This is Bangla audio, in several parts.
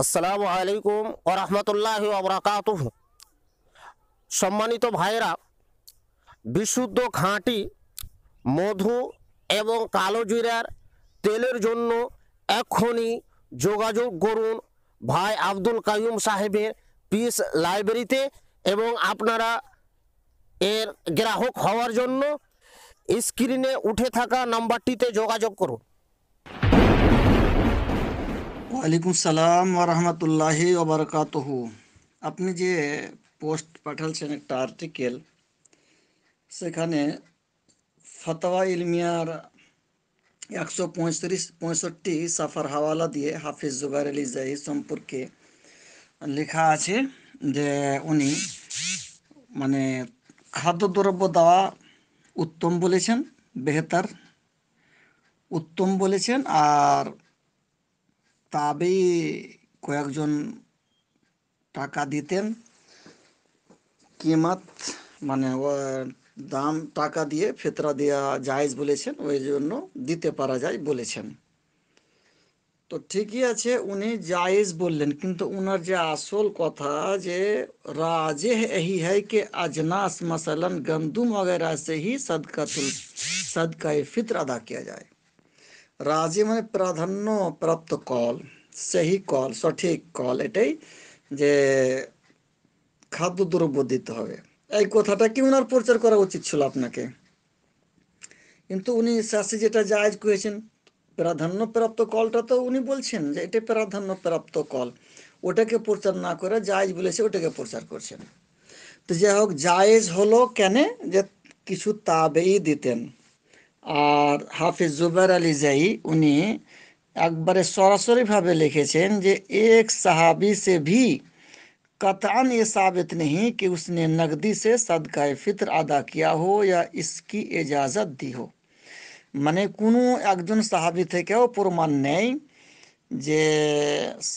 আসসালামু আলাইকুম ও রহমতুল্লাহ অবরাকাত সম্মানিত ভাইরা বিশুদ্ধ ঘাঁটি মধু এবং কালো জিরার তেলের জন্য এক্ষুনি যোগাযোগ করুন ভাই আব্দুল কাইম সাহেবের পিস লাইব্রেরিতে এবং আপনারা এর গ্রাহক হওয়ার জন্য স্ক্রিনে উঠে থাকা নাম্বারটিতে যোগাযোগ করুন ওয়ালাইকুম সালাম ওরহমতুল্লাহি ওবরকাতহ আপনি যে পোস্ট পাঠালছেন একটা আর্টিকেল সেখানে ফতোয়া ইলমিয়ার একশো পঁয়ত্রিশ পঁয়ষট্টি সাফার হাওয়ালা দিয়ে হাফিজ জুবাইর আলী জাহি সম্পর্কে লেখা আছে যে উনি মানে খাদ্যদ্রব্য দেওয়া উত্তম বলেছেন বেহেতার উত্তম বলেছেন আর تابی কয়কজন টাকা দিতেন कीमत মানে দাম টাকা দিয়ে ফিতরা দেয়া জায়েজ বলেছেন ওজন্য দিতে পারা যায় বলেছেন তো ঠিকই আছে উনি জায়েজ বললেন কিন্তু উনার যে আসল কথা যে রাজে এইই है कि اجناس मसलन गंदुम वगैरह से ही सदका तुल सदकाए फितरा अदा किया जाए রাজি মানে প্রাধান্য প্রাপ্ত কল সেই কল সঠিক কল এটাই যে খাদ্য দ্রব্য দিতে হবে এই কথাটা কি ওনার প্রচার করা উচিত ছিল আপনাকে কিন্তু উনি শাস্তি যেটা জায়জ করেছেন প্রাধান্যপ্রাপ্ত কলটা তো উনি বলছেন যে এটা প্রাধান্যপ্রাপ্ত কল ওটাকে প্রচার না করে জায়জ বলেছে ওটাকে প্রচার করছেন তো যাই হোক জায়েজ হলো কেন যে কিছু তাবেই দিতেন আর হাফিজ জুবের আলী জাই উনি একবারে সরাসরিভাবে লিখেছেন যে এক সাহাবি সে ভি कतान ये साबित नहीं कि उसने नकदी से सदका फितर अदा किया हो या इसकी इजाज़त दी हो মানে কোনো একজন সাহাবি থেকেও প্রমাণ নেই যে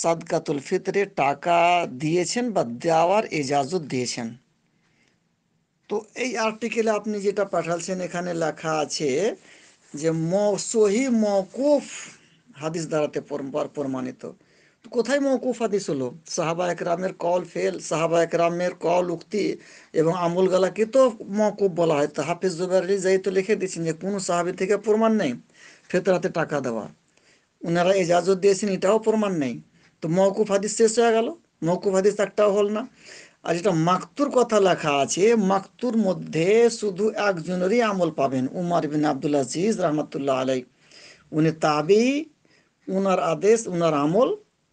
সাদকাতুল ফিতরে টাকা দিয়েছেন বা দেওয়ার এজাজত দিয়েছেন তো এই আর্টিকেলে আপনি যেটা পাঠালছেন এখানে লেখা আছে যে ম সহি মকুফ হাদিস দ্বারাতে প্রমাণিত কোথায় মকুফ হাদিস হলো সাহাবা একরামের কল ফেল সাহাবা একরামের কল উক্তি এবং আমুল গালাকে তো মকুফ বলা হয় তো হাফিজ জুবের আলী যাই তো লিখে দিয়েছেন যে কোনো সাহাবি থেকে প্রমাণ নেই ফেতরাতে টাকা দেওয়া ওনারা এজাজত দিয়েছেন এটাও প্রমাণ নেই তো মকুফ হাদিস শেষ হয়ে গেল মকুফ হাদিস একটাও হল না আর যেটা মাকতুর কথা লেখা আছে মাকতুর মধ্যে শুধু একজনেরই আমল পাবেন উমার বিন আব্দুল আজিজ রহমতুল্লাহ আলাই উনি তাবি উনার আদেশ উনার আমল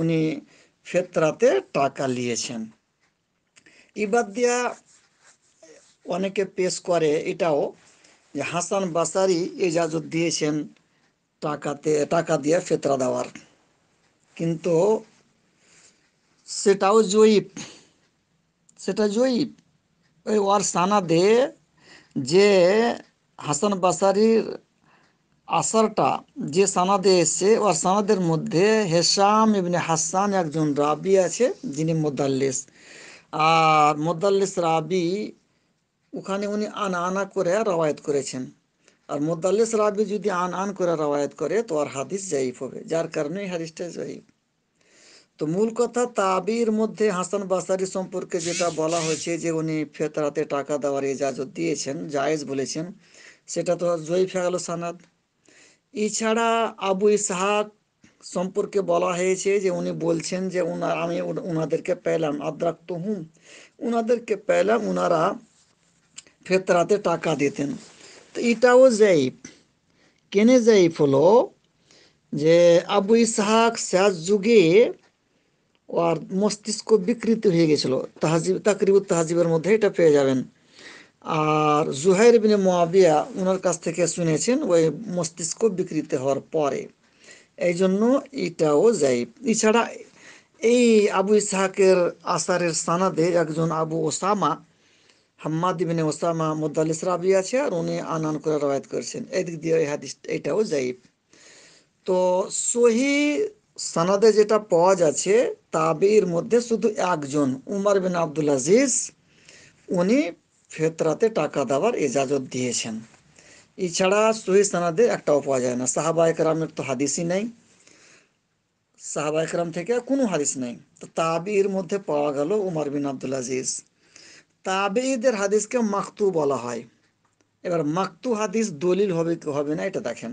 উনি ফেতরাতে টাকা নিয়েছেন ইবাদ দিয়া অনেকে পেশ করে এটাও যে হাসান বাসারি এজাজত দিয়েছেন টাকাতে টাকা দিয়ে ফেতরা দেওয়ার কিন্তু সেটাও জয়ীপ সেটা জয়ীফ ওই ওর সানাদে যে হাসান বাসারির আসারটা যে সানাদে এসছে ওর সানাদের মধ্যে হেসাম ইবনে হাসান একজন রাবি আছে যিনি মোদাল্লিস আর মোদাল্লিস রাবি ওখানে উনি আন আনা করে রওয়ায়ত করেছেন আর মোদাল্লিস রাবি যদি আন আন করে রওয়ায়ত করে তো আর হাদিস জয়ীফ হবে যার কারণে হাদিসটা জয়ীফ তো মূল কথা তাবির মধ্যে হাসান বাসারি সম্পর্কে যেটা বলা হয়েছে যে উনি ফেতরাতে টাকা দেওয়ার ইজাজত দিয়েছেন জায়েজ বলেছেন সেটা তো জয়ী ফেগাল সানাদ এছাড়া আবু ইসাহাক সম্পর্কে বলা হয়েছে যে উনি বলছেন যে উনার আমি ওনাদেরকে পেলাম আদ্রাক্ত হুম ওনাদেরকে পেলাম ওনারা ফেতরাতে টাকা দিতেন তো এটাও জয়ীফ কেনে জয়ীফ হলো যে আবু ইসাহাক শেষ যুগে আর মস্তিষ্ক বিকৃত হয়ে গেছিল তাহাজিব তাকরিবুত তাহাজিবের মধ্যে এটা পেয়ে যাবেন আর জুহাইর বিনে মোয়াবিয়া ওনার কাছ থেকে শুনেছেন ওই মস্তিষ্ক বিকৃত হওয়ার পরে এই জন্য এটাও যাই এছাড়া এই আবু ইসাহাকের আসারের সানাদে একজন আবু ওসামা হাম্মাদ বিনে ওসামা মুদালিস রাবি আছে আর উনি আনান করে রবায়ত করেছেন এদিক দিয়ে এই হাদিস এটাও যাই তো সহি সানাদে যেটা পাওয়া যাচ্ছে তাবির মধ্যে শুধু একজন উমার বিন আব্দুল আজিজ উনি ফেতরাতে টাকা দেওয়ার ইজাজত দিয়েছেন এছাড়া সহি সানাদে একটাও পাওয়া যায় না সাহাবা একরামের তো হাদিসই নেই সাহাবা একরাম থেকে কোনো হাদিস নেই তো তাবির মধ্যে পাওয়া গেল উমার বিন আব্দুল আজিজ তাবেঈদের হাদিসকে মাকতু বলা হয় এবার মাকতু হাদিস দলিল হবে হবে না এটা দেখেন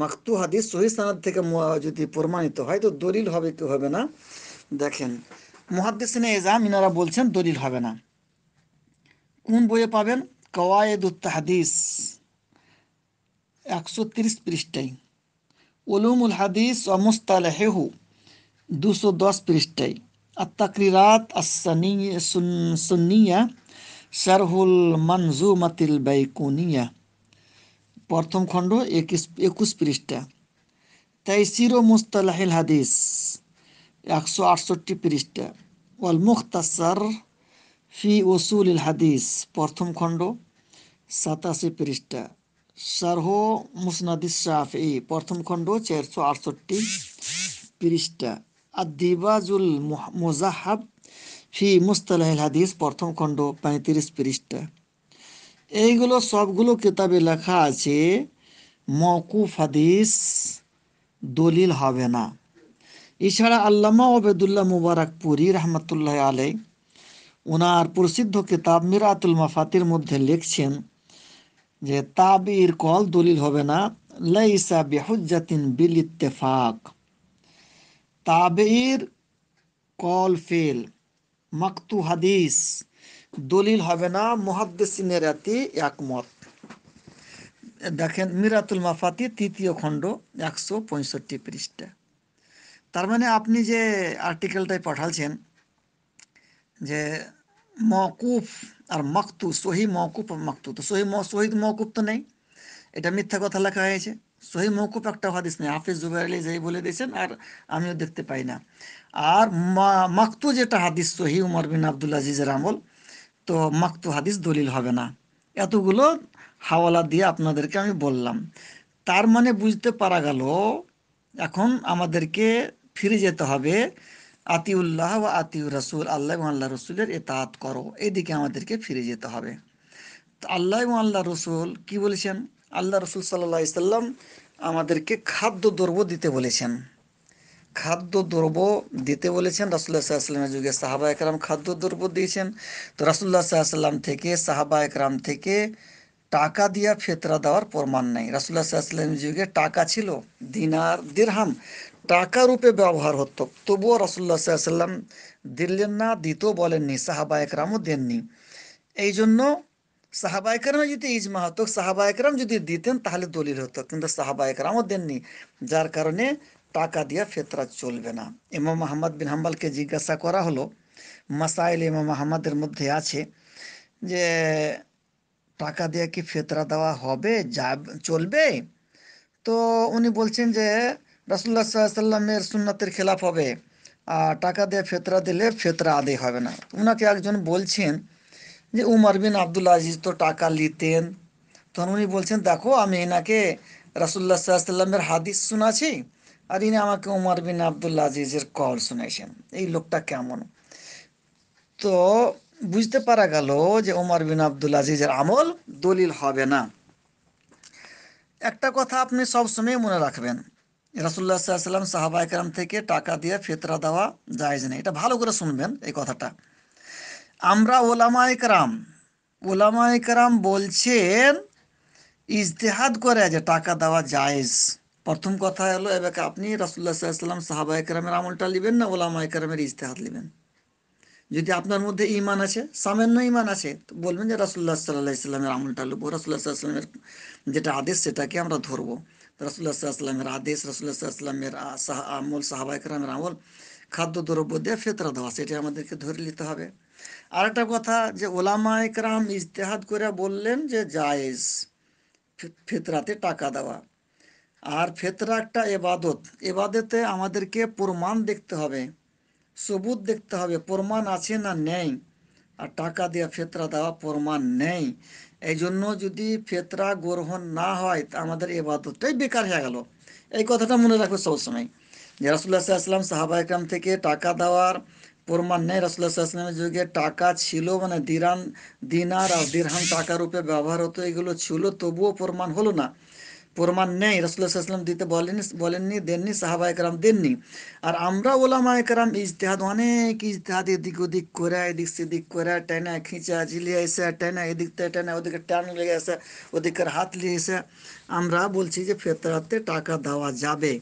মাকতু হাদিস সহি সানাদ থেকে যদি প্রমাণিত হয় তো দলিল হবে কি হবে না দেখেন মহাদ্দেশনে এজাম ইনারা বলছেন দলিল হবে না কোন বইয়ে পাবেন কওয়ায়েদুত্তা হাদিস একশো তিরিশ পৃষ্ঠাই উলুমুল হাদিস হেহু দুশো দশ পৃষ্ঠাই আত্মাকরিরাত আসনিয়া সুন্নিয়া শারহুল মনজুমাতিল বাইকুনিয়া প্রথম খণ্ড একুশ একুশ পৃষ্ঠা তাইসির ও মুস্তালাহিল হাদিস একশো আটষট্টি পৃষ্ঠা ওয়াল মুখতাসার ফি ওসুল হাদিস প্রথম খণ্ড সাতাশি পৃষ্ঠা শারহ মুসনাদিস শাহি প্রথম খণ্ড চারশো আটষট্টি পৃষ্ঠা আদিবাজুল মোজাহাব ফি মুস্তালাহিল হাদিস প্রথম খণ্ড পঁয়ত্রিশ পৃষ্ঠা এইগুলো সবগুলো কিতাবে লেখা আছে মকুফ হাদিস দলিল হবে না এছাড়া আল্লামা ওবেদুল্লাহ মুবারকপুরি রহমতুল্লাহ আলে ওনার প্রসিদ্ধ কিতাব মিরাতুল মাফাতির মধ্যে লিখছেন যে তাবির কল দলিল হবে না লাইসা বেহুজাতিন বিল ইত্তেফাক তাবির কল ফেল মাকতু হাদিস দলিল হবে না মহাদ্দেসিনেরাতি একমত দেখেন মিরাতুল মাফাতি তৃতীয় খণ্ড একশো পঁয়ষট্টি পৃষ্ঠা তার মানে আপনি যে আর্টিকেলটাই পাঠালছেন যে মকুফ আর মকতু সহি মকুফ মকতু তো সহি সহিদ মকুফ তো নেই এটা মিথ্যা কথা লেখা হয়েছে সহি মকুফ একটা হাদিস নেই হাফিজ জুবাই আলী যেই বলে দিয়েছেন আর আমিও দেখতে পাই না আর মা মকতু যেটা হাদিস সহি উমর বিন আবদুল্লা আজিজের আমল তো মাকতু হাদিস দলিল হবে না এতগুলো হাওয়ালা দিয়ে আপনাদেরকে আমি বললাম তার মানে বুঝতে পারা গেল এখন আমাদেরকে ফিরে যেতে হবে আতিউল্লাহ ও আতিউর রসুল আল্লাহ এবং আল্লাহ রসুলের এতাত করো এদিকে আমাদেরকে ফিরে যেতে হবে আল্লাহ এবং আল্লাহ রসুল কি বলেছেন আল্লাহ রসুল সাল্লাহ সাল্লাম আমাদেরকে খাদ্য দ্রব্য দিতে বলেছেন খাদ্য দ্রব্য দিতে বলেছেন রাসুল্লাহ সাল্লামের যুগে সাহাবা একরাম খাদ্য দ্রব্য দিয়েছেন তো রাসুল্লাহ সাল্লাম থেকে সাহাবা একরাম থেকে টাকা দিয়া ফেতরা দেওয়ার প্রমাণ নেই রাসুল্লাহ সাল্লামের যুগে টাকা ছিল দিনার দিরহাম টাকা রূপে ব্যবহার হতো তবুও রাসুল্লাহ সাল্লাম দিলেন না দিতেও বলেননি সাহাবা একরামও দেননি এই জন্য সাহাবা একরামে যদি ইজমা হতো সাহাবা একরাম যদি দিতেন তাহলে দলিল হতো কিন্তু সাহাবা একরামও দেননি যার কারণে টাকা দিয়ে ফেতরা চলবে না ইমাম আহমদ বিন হাম্বালকে জিজ্ঞাসা করা হলো মাসাইল ইমাম আহমদের মধ্যে আছে যে টাকা দিয়ে কি ফেতরা দেওয়া হবে যা চলবে তো উনি বলছেন যে রাসুল্লাহ সাল্লামের সুন্নাতের খেলাফ হবে আর টাকা দিয়ে ফেতরা দিলে ফেতরা আদে হবে না ওনাকে একজন বলছেন যে উমর বিন আবদুল আজিজ তো টাকা নিতেন তখন উনি বলছেন দেখো আমি এনাকে রাসুল্লাহ সাল্লামের হাদিস শোনাছি আর ইনি আমাকে উমার বিন আবদুল্লা আজিজের কল শুনেছেন এই লোকটা কেমন তো বুঝতে পারা গেল যে উমার বিন আবদুল আজিজের আমল দলিল হবে না একটা কথা আপনি সবসময় মনে রাখবেন রাসুল্লাহ সাল্লাম সাহাবা একরাম থেকে টাকা দিয়ে ফেতরা দেওয়া যায় না এটা ভালো করে শুনবেন এই কথাটা আমরা ওলামা একরাম ওলামা একরাম বলছেন ইজতেহাদ করে যে টাকা দেওয়া জায়েজ প্রথম কথা হলো এবার আপনি রাসুল্লাহ সাল্লাম সাহাবা একরামের আমলটা নেবেন না ওলামা একরামের ইজতেহাত নেবেন যদি আপনার মধ্যে ইমান আছে সামান্য ইমান আছে তো বলবেন যে রাসুল্লাহ সাল্লাহ ইসলামের আমলটা নেবো রাসুল্লাহ সাল্লামের যেটা আদেশ সেটাকে আমরা ধরবো রাসুল্লাহ সাল্লামের আদেশ রাসুল্লাহ সাল্লামের আমল সাহাবা একরামের আমল খাদ্য দ্রব্য দিয়ে ফেতরা দেওয়া সেটা আমাদেরকে ধরে নিতে হবে আর একটা কথা যে ওলামা একরাম ইজতেহাত করে বললেন যে জায়েজ ফেতরাতে টাকা দেওয়া আর ফেতরা একটা এবাদত এবাদতে আমাদেরকে প্রমাণ দেখতে হবে সবুত দেখতে হবে প্রমাণ আছে না নেই আর টাকা দেওয়া ফেতরা দেওয়া প্রমাণ নেই এই জন্য যদি ফেতরা গ্রহণ না হয় তা আমাদের এবাদতটাই বেকার হয়ে গেল এই কথাটা মনে রাখবে সবসময় যে রাসুল্লাহ সাল্লাম সাহাবা একরাম থেকে টাকা দেওয়ার প্রমাণ নেই রাসুল্লাহ সাল্লামের যুগে টাকা ছিল মানে দিরান দিনার আর দিরহান টাকা রূপে ব্যবহার হতো এগুলো ছিল তবুও প্রমাণ হলো না প্রমাণ নেই রসুল্লাহাম দিতে বলেনি বলেননি দেননি সাহাবা একরাম দেননি আর আমরা ওলামা একরাম ইজতেহাদ অনেক ইজতেহাদ এদিক ওদিক করে এদিক সেদিক করে টেনা খিঁচা ঝিলিয়ে এসে টেনা এদিক থেকে টেনা ওদিকে টান লেগে এসে ওদিকের হাত নিয়ে এসে আমরা বলছি যে ফেতরাতে টাকা দেওয়া যাবে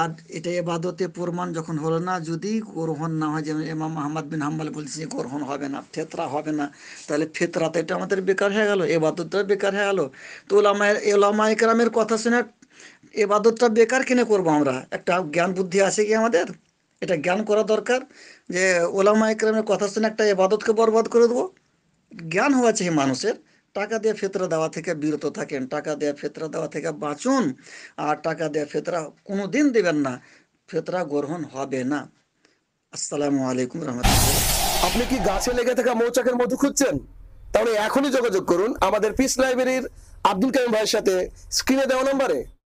আর এটা এবাদতে প্রমাণ যখন হলো না যদি গ্রহণ না হয় যেমন এমা আহমদ বিন হাম্বাল বলছে যে গ্রহণ হবে না ফেতরা হবে না তাহলে ফেতরা তো এটা আমাদের বেকার হয়ে গেল এবাদতটা বেকার হয়ে গেল তো ওলামা ওলামা একরামের কথা শুনে এবাদতটা বেকার কিনে করব আমরা একটা জ্ঞান বুদ্ধি আছে কি আমাদের এটা জ্ঞান করা দরকার যে ওলামা একরামের কথা শুনে একটা এবাদতকে বরবাদ করে দেবো জ্ঞান হওয়া চাই মানুষের টাকা দিয়ে ফেতরা দেওয়া থেকে বিরত থাকেন টাকা দেওয়া ফেতরা দেওয়া থেকে বাঁচুন আর টাকা দেওয়া ফেতরা কোনো দিন দেবেন না ফেতরা গ্রহণ হবে না আসসালামু আলাইকুম রহমতুল্লাহ আপনি কি গাছে লেগে থাকা মৌচাকের মধু খুঁজছেন তাহলে এখনই যোগাযোগ করুন আমাদের পিস লাইব্রেরির আব্দুল কালিম ভাইয়ের সাথে স্ক্রিনে দেওয়া নম্বরে